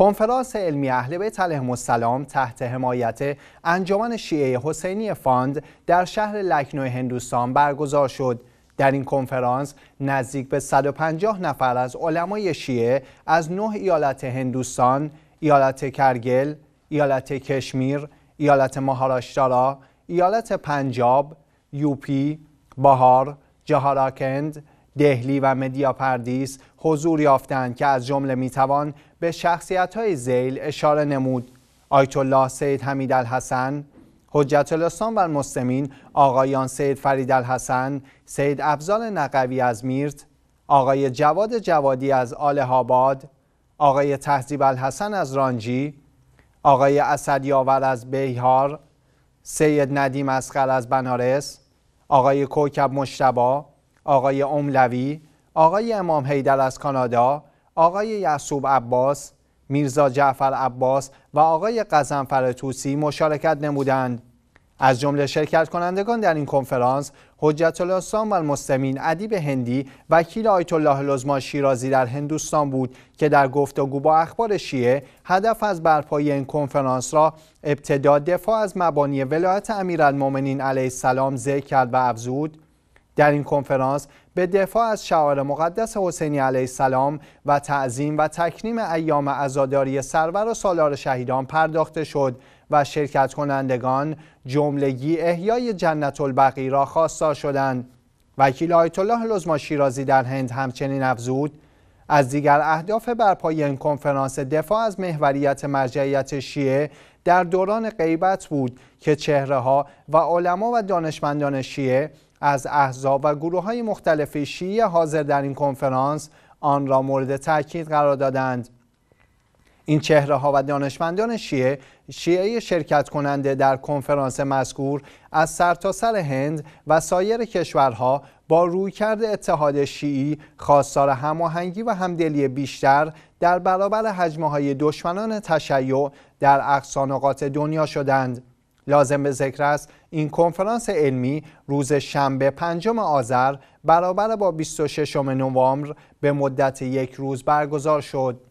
کنفرانس علمی اهل بیت علیهم السلام تحت حمایت انجمن شیعه حسینی فاند در شهر لکنو هندوستان برگزار شد در این کنفرانس نزدیک به 150 نفر از علمای شیعه از نه ایالت هندوستان، ایالت کرگل، ایالت کشمیر، ایالت ماهاراشتارا، ایالت پنجاب، یوپی، بهار جهاراکند، دهلی و پردیس حضور یافتند که از جمله میتوان به های زیل اشاره نمود آیت الله سید حمید الحسن حجت الاسلام و المسلمین آقایان سید فرید الحسن سید ابزال نقوی از میرت آقای جواد جوادی از آل هاباد آقای تهذیب الحسن از رانجی آقای یاور از بیهار سید ندیم اسقر از بنارس آقای کوکب مشتبا آقای املوی، آقای امام حیدر از کانادا، آقای یعصوب عباس، میرزا جعفر عباس و آقای قزنفر توسی مشارکت نمودند. از جمله شرکت کنندگان در این کنفرانس حجت الاسلام و المسلمین ادیب هندی وکیل آیت الله لزما شیرازی در هندوستان بود که در گفتگو با اخبار شیعه هدف از برپایی این کنفرانس را ابتدا دفاع از مبانی ولایت امیرالمؤمنین علیه السلام ذکر کرد و افزود در این کنفرانس به دفاع از شعار مقدس حسینی علیه السلام و تعظیم و تکریم ایام ازاداری سرور و سالار شهیدان پرداخته شد و شرکت کنندگان جملگی احیای جنت البقی را خواستار شدند وکیل آیت الله لزما شیرازی در هند همچنین افزود از دیگر اهداف برپای این کنفرانس دفاع از محوریت مرجعیت شیعه در دوران غیبت بود که چهره ها و علما و دانشمندان شیعه از احزاب و گروه های مختلف شیعه حاضر در این کنفرانس آن را مورد تاکید قرار دادند این چهره ها و دانشمندان شیعه شیعه شرکت کننده در کنفرانس مذکور از سرتاسر سر هند و سایر کشورها با رویکرد اتحاد شیعی خواستار هماهنگی و همدلی بیشتر در برابر حجمه های دشمنان تشیع در اقصا دنیا شدند لازم به ذکر است این کنفرانس علمی روز شنبه پنجم آذر برابر با 26 نوامبر به مدت یک روز برگزار شد